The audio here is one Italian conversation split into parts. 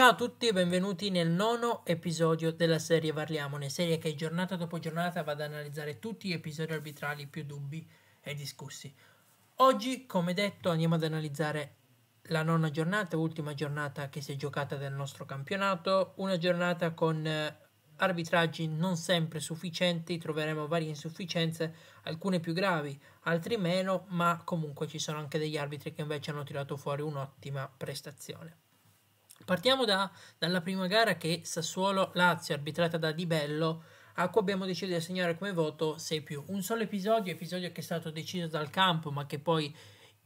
Ciao a tutti e benvenuti nel nono episodio della serie Parliamone, serie che giornata dopo giornata va ad analizzare tutti gli episodi arbitrali più dubbi e discussi. Oggi, come detto, andiamo ad analizzare la nona giornata, ultima giornata che si è giocata del nostro campionato, una giornata con eh, arbitraggi non sempre sufficienti, troveremo varie insufficienze, alcune più gravi, altre meno, ma comunque ci sono anche degli arbitri che invece hanno tirato fuori un'ottima prestazione. Partiamo da, dalla prima gara che Sassuolo-Lazio, arbitrata da Di Bello, a cui abbiamo deciso di assegnare come voto 6 più. Un solo episodio, episodio che è stato deciso dal campo, ma che poi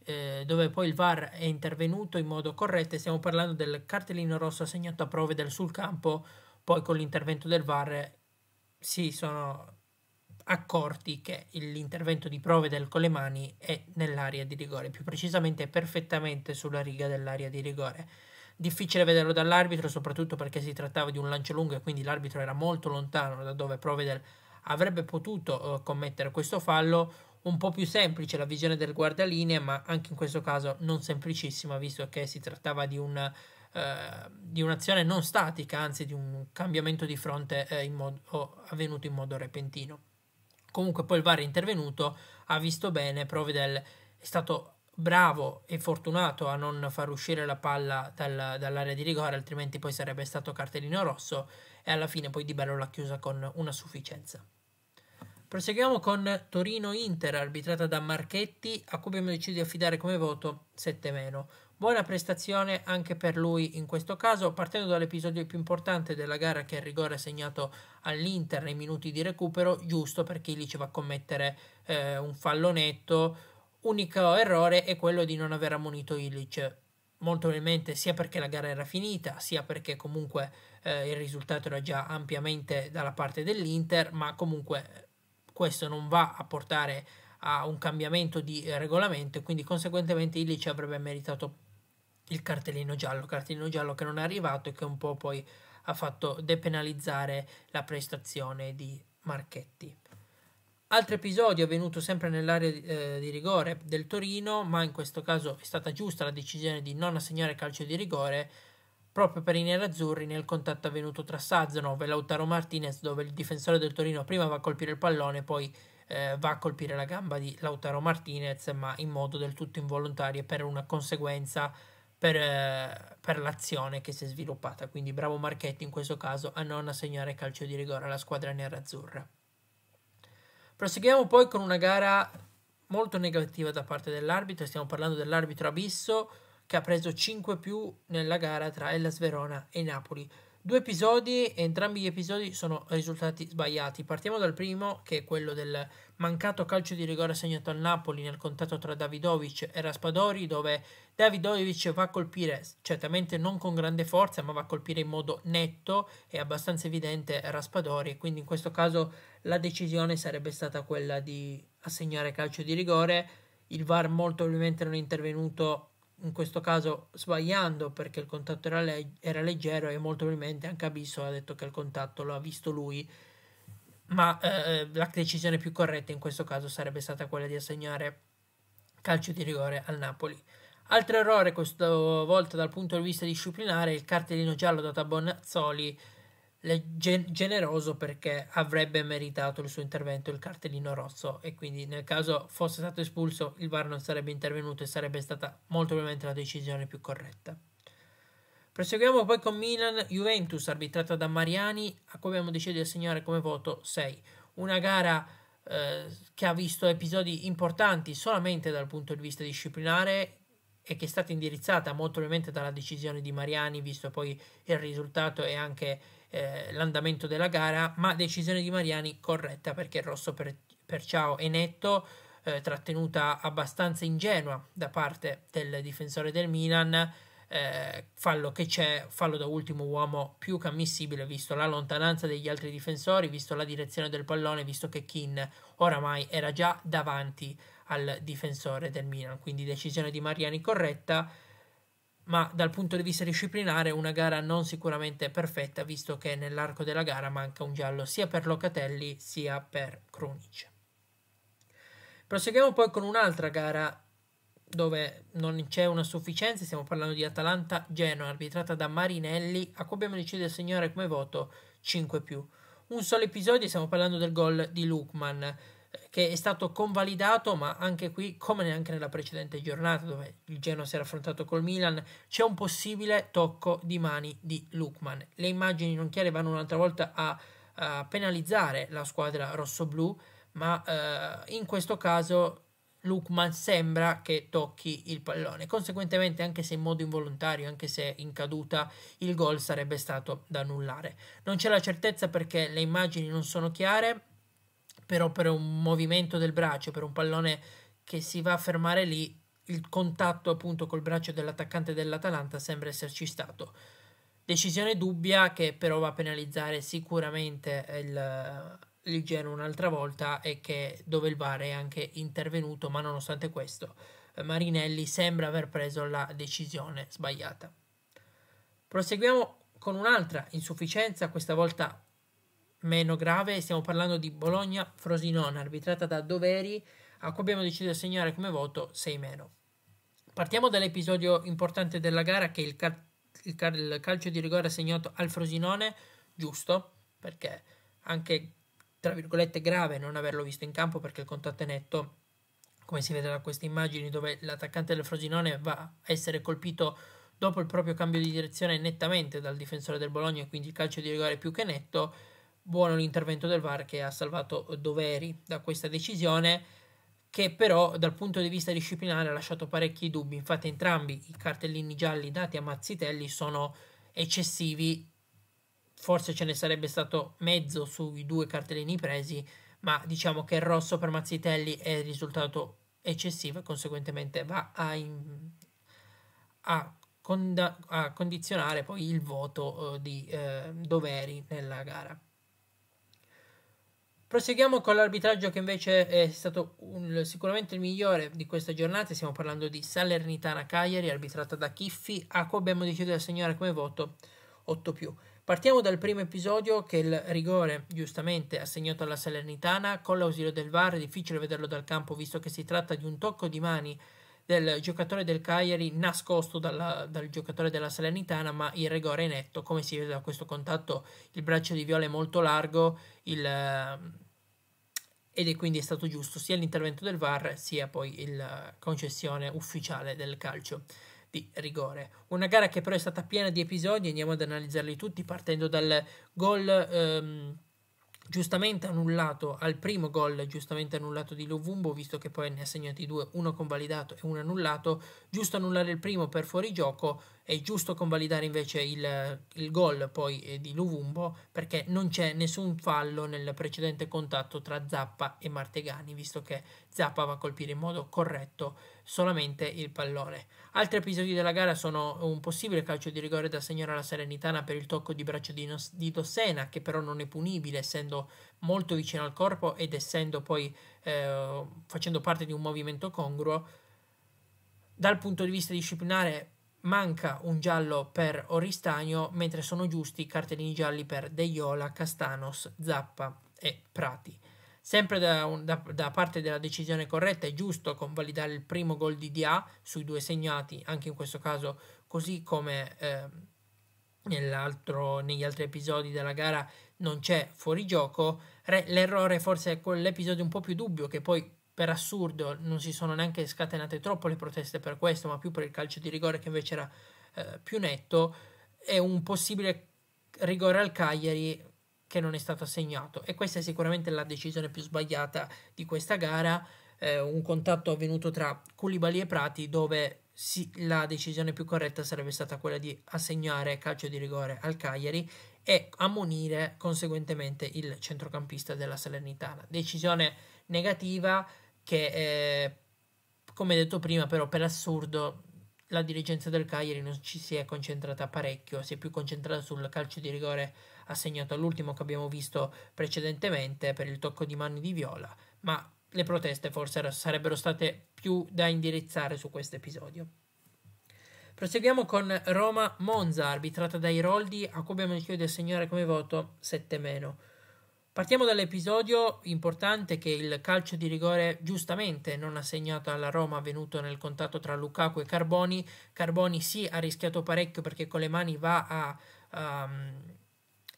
eh, dove poi il VAR è intervenuto in modo corretto. Stiamo parlando del cartellino rosso assegnato a prove del sul campo, poi con l'intervento del VAR si sono accorti che l'intervento di Provedel con le mani è nell'area di rigore, più precisamente perfettamente sulla riga dell'area di rigore difficile vederlo dall'arbitro, soprattutto perché si trattava di un lancio lungo e quindi l'arbitro era molto lontano da dove Provedel avrebbe potuto eh, commettere questo fallo. Un po' più semplice la visione del guardalinee, ma anche in questo caso non semplicissima, visto che si trattava di, una, eh, di un'azione non statica, anzi di un cambiamento di fronte eh, in modo, avvenuto in modo repentino. Comunque poi il VAR è intervenuto, ha visto bene, Provedel è stato bravo e fortunato a non far uscire la palla dal, dall'area di rigore, altrimenti poi sarebbe stato cartellino rosso e alla fine poi Di Bello l'ha chiusa con una sufficienza. Proseguiamo con Torino-Inter, arbitrata da Marchetti, a cui abbiamo deciso di affidare come voto 7-. Buona prestazione anche per lui in questo caso, partendo dall'episodio più importante della gara che è il rigore segnato all'Inter nei minuti di recupero, giusto perché lì ci va a commettere eh, un fallonetto Unico errore è quello di non aver ammonito Illich, molto probabilmente sia perché la gara era finita, sia perché comunque eh, il risultato era già ampiamente dalla parte dell'Inter, ma comunque eh, questo non va a portare a un cambiamento di eh, regolamento e quindi conseguentemente Illich avrebbe meritato il cartellino giallo, cartellino giallo che non è arrivato e che un po' poi ha fatto depenalizzare la prestazione di Marchetti. Altro episodio avvenuto sempre nell'area di, eh, di rigore del Torino, ma in questo caso è stata giusta la decisione di non assegnare calcio di rigore proprio per i nerazzurri nel contatto avvenuto tra Sazanov e Lautaro Martinez, dove il difensore del Torino prima va a colpire il pallone, poi eh, va a colpire la gamba di Lautaro Martinez, ma in modo del tutto involontario e per una conseguenza per, eh, per l'azione che si è sviluppata. Quindi bravo Marchetti in questo caso a non assegnare calcio di rigore alla squadra nerazzurra. Proseguiamo poi con una gara molto negativa da parte dell'arbitro, stiamo parlando dell'arbitro Abisso che ha preso 5 più nella gara tra Ellas Verona e Napoli. Due episodi, entrambi gli episodi sono risultati sbagliati. Partiamo dal primo, che è quello del mancato calcio di rigore segnato al Napoli nel contatto tra Davidovic e Raspadori, dove Davidovic va a colpire, certamente non con grande forza, ma va a colpire in modo netto e abbastanza evidente Raspadori. Quindi in questo caso la decisione sarebbe stata quella di assegnare calcio di rigore. Il VAR molto probabilmente non è intervenuto in questo caso sbagliando perché il contatto era, leg- era, leggero e molto probabilmente anche Abisso ha detto che il contatto lo ha visto lui, ma eh, la decisione più corretta in questo caso sarebbe stata quella di assegnare calcio di rigore al Napoli. Altro errore questa volta dal punto di vista disciplinare il cartellino giallo dato a Bonazzoli generoso perché avrebbe meritato il suo intervento il cartellino rosso e quindi nel caso fosse stato espulso il VAR non sarebbe intervenuto e sarebbe stata molto probabilmente la decisione più corretta. Proseguiamo poi con Milan Juventus arbitrata da Mariani a cui abbiamo deciso di assegnare come voto 6. Una gara eh, che ha visto episodi importanti solamente dal punto di vista disciplinare e che è stata indirizzata molto probabilmente dalla decisione di Mariani visto poi il risultato e anche eh, l'andamento della gara, ma decisione di Mariani corretta perché il rosso per, per Ciao è netto, eh, trattenuta abbastanza ingenua da parte del difensore del Milan. Eh, fallo che c'è, fallo da ultimo uomo più che ammissibile, visto la lontananza degli altri difensori, visto la direzione del pallone, visto che Kin oramai era già davanti al difensore del Milan. Quindi decisione di Mariani corretta ma dal punto di vista disciplinare una gara non sicuramente perfetta visto che nell'arco della gara manca un giallo sia per Locatelli sia per Krunic. Proseguiamo poi con un'altra gara dove non c'è una sufficienza, stiamo parlando di Atalanta-Genoa, arbitrata da Marinelli, a cui abbiamo deciso di assegnare come voto 5+. Un solo episodio, stiamo parlando del gol di Lukman, che è stato convalidato, ma anche qui, come neanche nella precedente giornata dove il Genoa si era affrontato col Milan, c'è un possibile tocco di mani di Lukman. Le immagini non chiare vanno un'altra volta a, a penalizzare la squadra rossoblù, ma eh, in questo caso Lukman sembra che tocchi il pallone. Conseguentemente, anche se in modo involontario, anche se in caduta, il gol sarebbe stato da annullare. Non c'è la certezza perché le immagini non sono chiare, però per un movimento del braccio, per un pallone che si va a fermare lì, il contatto appunto col braccio dell'attaccante dell'Atalanta sembra esserci stato. Decisione dubbia che però va a penalizzare sicuramente il, il Geno un'altra volta e che dove il VAR è anche intervenuto, ma nonostante questo eh, Marinelli sembra aver preso la decisione sbagliata. Proseguiamo con un'altra insufficienza, questa volta meno grave, stiamo parlando di Bologna-Frosinone, arbitrata da Doveri, a cui abbiamo deciso di assegnare come voto 6 meno. Partiamo dall'episodio importante della gara che è il, cal- il, cal- il calcio di rigore assegnato al Frosinone, giusto, perché anche tra virgolette grave non averlo visto in campo perché il contatto è netto, come si vede da queste immagini dove l'attaccante del Frosinone va a essere colpito dopo il proprio cambio di direzione nettamente dal difensore del Bologna e quindi il calcio di rigore è più che netto, buono l'intervento del VAR che ha salvato Doveri da questa decisione che però dal punto di vista disciplinare ha lasciato parecchi dubbi, infatti entrambi i cartellini gialli dati a Mazzitelli sono eccessivi, forse ce ne sarebbe stato mezzo sui due cartellini presi, ma diciamo che il rosso per Mazzitelli è risultato eccessivo e conseguentemente va a, in, a, conda, a condizionare poi il voto eh, di eh, doveri nella gara. Proseguiamo con l'arbitraggio che invece è stato un, sicuramente il migliore di questa giornata. Stiamo parlando di Salernitana Cagliari, arbitrata da Chiffi, a cui abbiamo deciso di assegnare come voto 8 più. Partiamo dal primo episodio che il rigore giustamente assegnato alla Salernitana con l'ausilio del VAR, è difficile vederlo dal campo visto che si tratta di un tocco di mani del giocatore del Cagliari nascosto dalla, dal giocatore della Salernitana, ma il rigore è netto, come si vede da questo contatto il braccio di Viola è molto largo il, ehm, ed è quindi stato giusto sia l'intervento del VAR sia poi la eh, concessione ufficiale del calcio di rigore. Una gara che però è stata piena di episodi, andiamo ad analizzarli tutti partendo dal gol... Ehm, giustamente annullato al primo gol, giustamente annullato di Lovumbo, visto che poi ne ha segnati due, uno convalidato e uno annullato, giusto annullare il primo per fuorigioco è giusto convalidare invece il, il gol poi eh, di Luvumbo perché non c'è nessun fallo nel precedente contatto tra Zappa e Martegani, visto che Zappa va a colpire in modo corretto solamente il pallone. Altri episodi della gara sono un possibile calcio di rigore da segnare alla Serenitana per il tocco di braccio di, Nos- di Dossena, che però non è punibile essendo molto vicino al corpo ed essendo poi eh, facendo parte di un movimento congruo. Dal punto di vista disciplinare manca un giallo per Oristagno, mentre sono giusti i cartellini gialli per Deiola, Castanos, Zappa e Prati. Sempre da, da, da, parte della decisione corretta è giusto convalidare il primo gol di Dia sui due segnati, anche in questo caso così come eh, negli altri episodi della gara non c'è fuorigioco. L'errore forse è quell'episodio un po' più dubbio che poi per assurdo non si sono neanche scatenate troppo le proteste per questo, ma più per il calcio di rigore che invece era eh, più netto, è un possibile rigore al Cagliari che non è stato assegnato. E questa è sicuramente la decisione più sbagliata di questa gara, eh, un contatto avvenuto tra Culibali e Prati dove si, la decisione più corretta sarebbe stata quella di assegnare calcio di rigore al Cagliari e ammonire conseguentemente il centrocampista della Salernitana. Decisione negativa che eh, come detto prima però per assurdo la dirigenza del Cagliari non ci si è concentrata parecchio, si è più concentrata sul calcio di rigore assegnato all'ultimo che abbiamo visto precedentemente per il tocco di mano di Viola, ma le proteste forse sarebbero state più da indirizzare su questo episodio. Proseguiamo con Roma-Monza, arbitrata da Iroldi, a cui abbiamo deciso di assegnare come voto 7-. Partiamo dall'episodio importante che il calcio di rigore giustamente non ha segnato alla Roma avvenuto nel contatto tra Lukaku e Carboni. Carboni sì ha rischiato parecchio perché con le mani va a, um,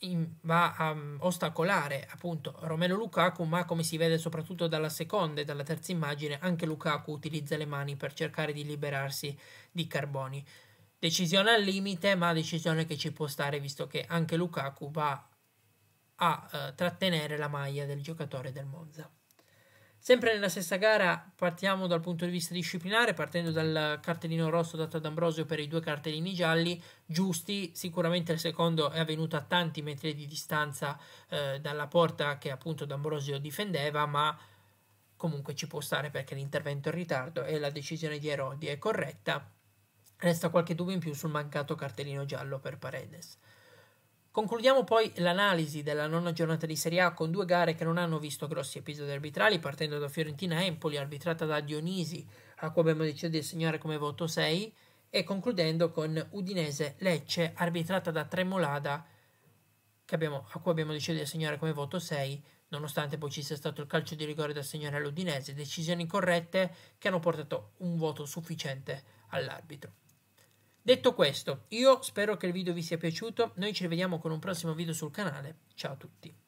in, va a um, ostacolare appunto Romelo Lukaku, ma come si vede soprattutto dalla seconda e dalla terza immagine anche Lukaku utilizza le mani per cercare di liberarsi di Carboni. Decisione al limite, ma decisione che ci può stare visto che anche Lukaku va a eh, trattenere la maglia del giocatore del Monza. Sempre nella stessa gara partiamo dal punto di vista disciplinare, partendo dal cartellino rosso dato ad Ambrosio per i due cartellini gialli, giusti, sicuramente il secondo è avvenuto a tanti metri di distanza eh, dalla porta che appunto D'Ambrosio difendeva, ma comunque ci può stare perché l'intervento è in ritardo e la decisione di Erodi è corretta. Resta qualche dubbio in più sul mancato cartellino giallo per Paredes. Concludiamo poi l'analisi della nona giornata di Serie A con due gare che non hanno visto grossi episodi arbitrali, partendo da Fiorentina-Empoli, arbitrata da Dionisi, a cui abbiamo deciso di assegnare come voto 6, e concludendo con Udinese-Lecce, arbitrata da Tremolada, abbiamo, a cui abbiamo deciso di assegnare come voto 6, nonostante poi ci sia stato il calcio di rigore da assegnare all'Udinese, decisioni corrette che hanno portato un voto sufficiente all'arbitro. Detto questo, io spero che il video vi sia piaciuto, noi ci rivediamo con un prossimo video sul canale, ciao a tutti.